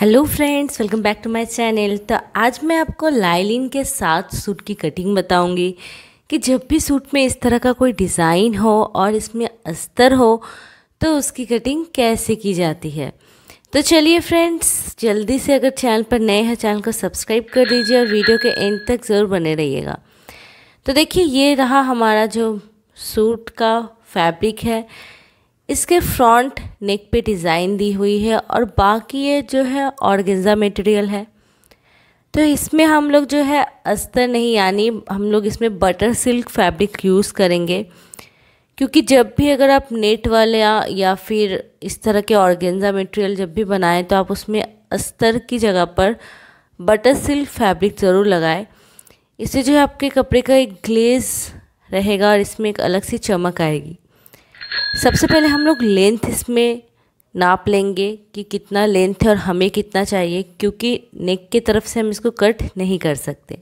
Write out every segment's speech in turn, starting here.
hello friends welcome back to my channel तो आज मैं आपको लाइलिन के साथ सूट की कटिंग बताऊंगी कि जब भी सूट में इस तरह का कोई डिज़ाइन हो और इसमें अस्तर हो तो उसकी कटिंग कैसे की जाती है तो चलिए फ्रेंड्स जल्दी से अगर चैनल पर नए हैं चैनल को सब्सक्राइब कर दीजिए और वीडियो के एंड तक ज़रूर बने रहिएगा तो देखिए ये रहा हमारा जो सूट का फैब्रिक है इसके फ्रंट नेक पे डिज़ाइन दी हुई है और बाकी ये जो है ऑर्गेंजा मटेरियल है तो इसमें हम लोग जो है अस्तर नहीं यानी हम लोग इसमें बटर सिल्क फैब्रिक यूज़ करेंगे क्योंकि जब भी अगर आप नेट वाले या, या फिर इस तरह के ऑर्गेंजा मटेरियल जब भी बनाएं तो आप उसमें अस्तर की जगह पर बटर सिल्क फैब्रिक ज़रूर लगाएं इससे जो है आपके कपड़े का एक ग्लेज रहेगा और इसमें एक अलग सी चमक आएगी सबसे पहले हम लोग लेंथ इसमें नाप लेंगे कि कितना लेंथ है और हमें कितना चाहिए क्योंकि नेक की तरफ से हम इसको कट नहीं कर सकते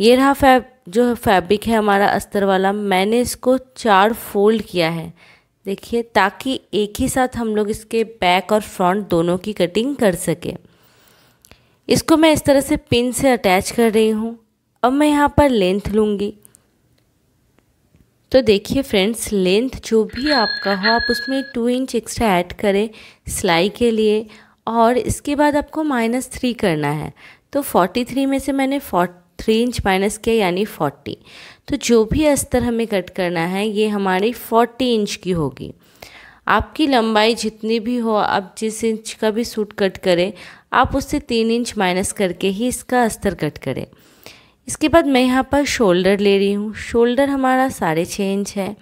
ये रहा फैब जो फैब्रिक है हमारा अस्तर वाला मैंने इसको चार फोल्ड किया है देखिए ताकि एक ही साथ हम लोग इसके बैक और फ्रंट दोनों की कटिंग कर सकें इसको मैं इस तरह से पिन से अटैच कर रही हूँ अब मैं यहाँ पर लेंथ लूँगी तो देखिए फ्रेंड्स लेंथ जो भी आपका हो आप उसमें टू इंच एक्स्ट्रा ऐड करें सिलाई के लिए और इसके बाद आपको माइनस थ्री करना है तो फोर्टी थ्री में से मैंने फोर्ट थ्री इंच माइनस किया यानी फोर्टी तो जो भी अस्तर हमें कट करना है ये हमारी फोर्टी इंच की होगी आपकी लंबाई जितनी भी हो आप जिस इंच का भी सूट कट करें आप उससे तीन इंच माइनस करके ही इसका अस्तर कट करें इसके बाद मैं यहाँ पर शोल्डर ले रही हूँ शोल्डर हमारा साढ़े छः इंच है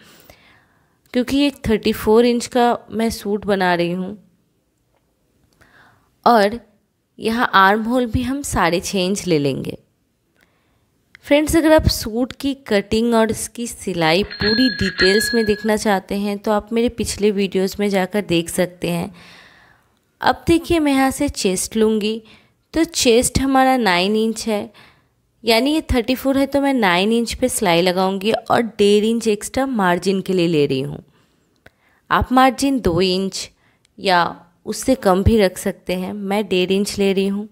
क्योंकि एक थर्टी फोर इंच का मैं सूट बना रही हूँ और यहाँ आर्म होल भी हम साढ़े छः इंच ले लेंगे फ्रेंड्स अगर आप सूट की कटिंग और इसकी सिलाई पूरी डिटेल्स में देखना चाहते हैं तो आप मेरे पिछले वीडियोस में जाकर देख सकते हैं अब देखिए मैं यहाँ से चेस्ट लूँगी तो चेस्ट हमारा नाइन इंच है यानी ये थर्टी फोर है तो मैं नाइन इंच पे सिलाई लगाऊंगी और डेढ़ इंच एक्स्ट्रा मार्जिन के लिए ले रही हूँ आप मार्जिन दो इंच या उससे कम भी रख सकते हैं मैं डेढ़ इंच ले रही हूँ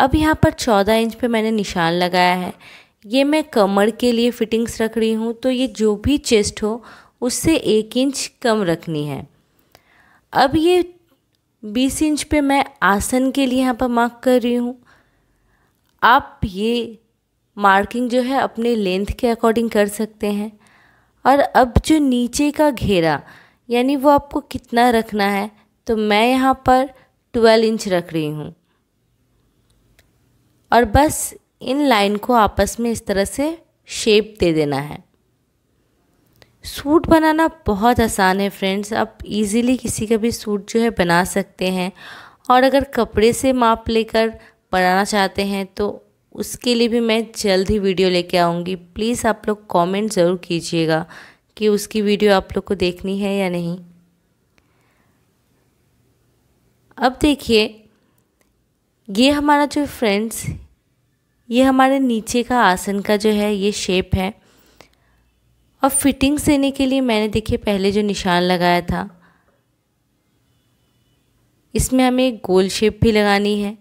अब यहाँ पर चौदह इंच पे मैंने निशान लगाया है ये मैं कमर के लिए फिटिंग्स रख रही हूँ तो ये जो भी चेस्ट हो उससे एक इंच कम रखनी है अब ये बीस इंच पे मैं आसन के लिए यहाँ पर मार्क कर रही हूँ आप ये मार्किंग जो है अपने लेंथ के अकॉर्डिंग कर सकते हैं और अब जो नीचे का घेरा यानी वो आपको कितना रखना है तो मैं यहाँ पर ट्वेल्व इंच रख रही हूँ और बस इन लाइन को आपस में इस तरह से शेप दे देना है सूट बनाना बहुत आसान है फ्रेंड्स आप इजीली किसी का भी सूट जो है बना सकते हैं और अगर कपड़े से माप लेकर बनाना चाहते हैं तो उसके लिए भी मैं जल्द ही वीडियो लेके आऊँगी प्लीज़ आप लोग कमेंट ज़रूर कीजिएगा कि उसकी वीडियो आप लोग को देखनी है या नहीं अब देखिए ये हमारा जो फ्रेंड्स ये हमारे नीचे का आसन का जो है ये शेप है और फिटिंग्स देने के लिए मैंने देखिए पहले जो निशान लगाया था इसमें हमें गोल शेप भी लगानी है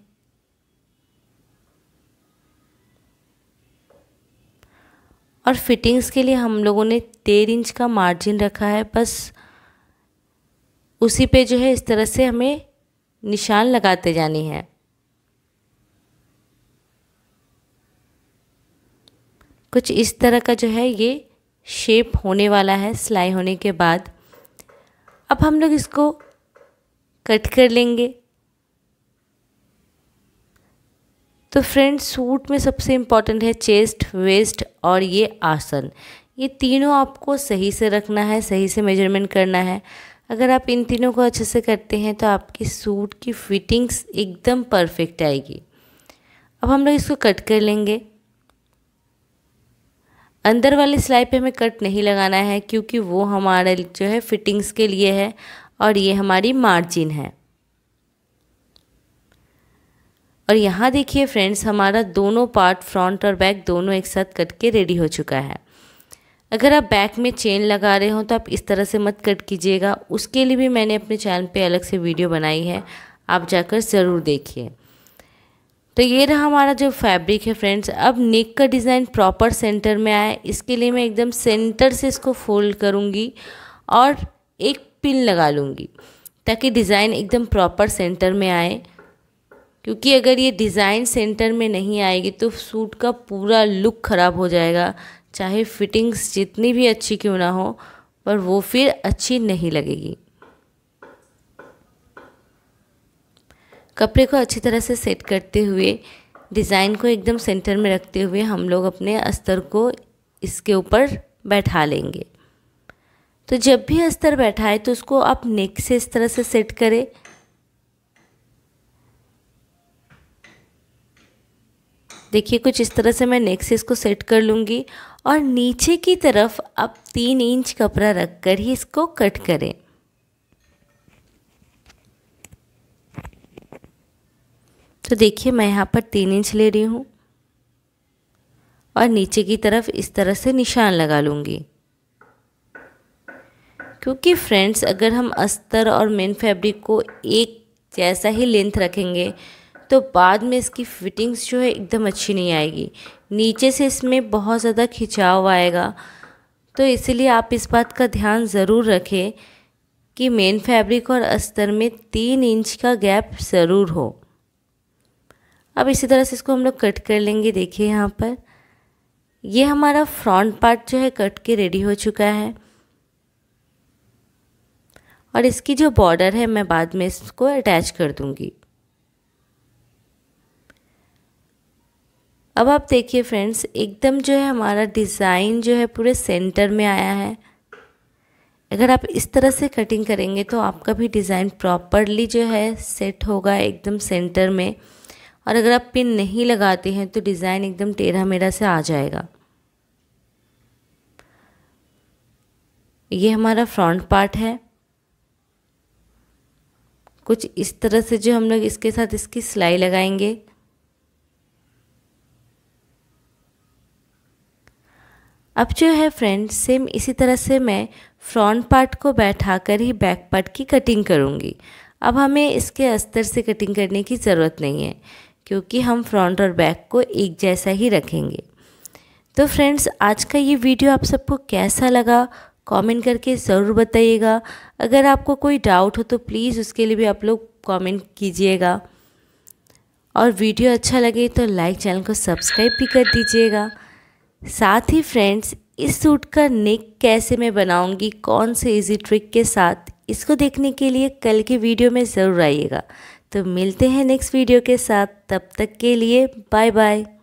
और फिटिंग्स के लिए हम लोगों ने डेढ़ इंच का मार्जिन रखा है बस उसी पे जो है इस तरह से हमें निशान लगाते जाने हैं कुछ इस तरह का जो है ये शेप होने वाला है सिलाई होने के बाद अब हम लोग इसको कट कर लेंगे तो फ्रेंड्स सूट में सबसे इम्पॉर्टेंट है चेस्ट वेस्ट और ये आसन ये तीनों आपको सही से रखना है सही से मेजरमेंट करना है अगर आप इन तीनों को अच्छे से करते हैं तो आपकी सूट की फिटिंग्स एकदम परफेक्ट आएगी अब हम लोग इसको कट कर लेंगे अंदर वाली सिलाई पे हमें कट नहीं लगाना है क्योंकि वो हमारा जो है फिटिंग्स के लिए है और ये हमारी मार्जिन है और यहाँ देखिए फ्रेंड्स हमारा दोनों पार्ट फ्रंट और बैक दोनों एक साथ कट के रेडी हो चुका है अगर आप बैक में चेन लगा रहे हो तो आप इस तरह से मत कट कीजिएगा उसके लिए भी मैंने अपने चैनल पे अलग से वीडियो बनाई है आप जाकर ज़रूर देखिए तो ये रहा हमारा जो फैब्रिक है फ्रेंड्स अब नेक का डिज़ाइन प्रॉपर सेंटर में आया इसके लिए मैं एकदम सेंटर से इसको फोल्ड करूँगी और एक पिन लगा लूँगी ताकि डिज़ाइन एकदम प्रॉपर सेंटर में आए क्योंकि अगर ये डिज़ाइन सेंटर में नहीं आएगी तो सूट का पूरा लुक ख़राब हो जाएगा चाहे फिटिंग्स जितनी भी अच्छी क्यों ना हो पर वो फिर अच्छी नहीं लगेगी कपड़े को अच्छी तरह से सेट करते हुए डिज़ाइन को एकदम सेंटर में रखते हुए हम लोग अपने अस्तर को इसके ऊपर बैठा लेंगे तो जब भी अस्तर बैठाए तो उसको आप नेक से इस तरह से सेट करें देखिए कुछ इस तरह से मैं नेक से इसको सेट कर लूँगी और नीचे की तरफ आप तीन इंच कपड़ा रख कर ही इसको कट करें तो देखिए मैं यहाँ पर तीन इंच ले रही हूँ और नीचे की तरफ इस तरह से निशान लगा लूँगी क्योंकि फ्रेंड्स अगर हम अस्तर और मेन फैब्रिक को एक जैसा ही लेंथ रखेंगे तो बाद में इसकी फिटिंग्स जो है एकदम अच्छी नहीं आएगी नीचे से इसमें बहुत ज़्यादा खिंचाव आएगा तो इसलिए आप इस बात का ध्यान ज़रूर रखें कि मेन फैब्रिक और अस्तर में तीन इंच का गैप ज़रूर हो अब इसी तरह से इसको हम लोग कट कर लेंगे देखिए यहाँ पर ये हमारा फ्रंट पार्ट जो है कट के रेडी हो चुका है और इसकी जो बॉर्डर है मैं बाद में इसको अटैच कर दूंगी अब आप देखिए फ्रेंड्स एकदम जो है हमारा डिज़ाइन जो है पूरे सेंटर में आया है अगर आप इस तरह से कटिंग करेंगे तो आपका भी डिज़ाइन प्रॉपरली जो है सेट होगा एकदम सेंटर में और अगर आप पिन नहीं लगाते हैं तो डिज़ाइन एकदम टेढ़ा मेढ़ा से आ जाएगा ये हमारा फ्रंट पार्ट है कुछ इस तरह से जो हम लोग इसके साथ इसकी सिलाई लगाएंगे अब जो है फ्रेंड सेम इसी तरह से मैं फ्रंट पार्ट को बैठा कर ही बैक पार्ट की कटिंग करूंगी अब हमें इसके अस्तर से कटिंग करने की ज़रूरत नहीं है क्योंकि हम फ्रंट और बैक को एक जैसा ही रखेंगे तो फ्रेंड्स आज का ये वीडियो आप सबको कैसा लगा कमेंट करके ज़रूर बताइएगा अगर आपको कोई डाउट हो तो प्लीज़ उसके लिए भी आप लोग कमेंट कीजिएगा और वीडियो अच्छा लगे तो लाइक चैनल को सब्सक्राइब भी कर दीजिएगा साथ ही फ्रेंड्स इस सूट का नेक कैसे मैं बनाऊंगी कौन से इजी ट्रिक के साथ इसको देखने के लिए कल के वीडियो में ज़रूर आइएगा तो मिलते हैं नेक्स्ट वीडियो के साथ तब तक के लिए बाय बाय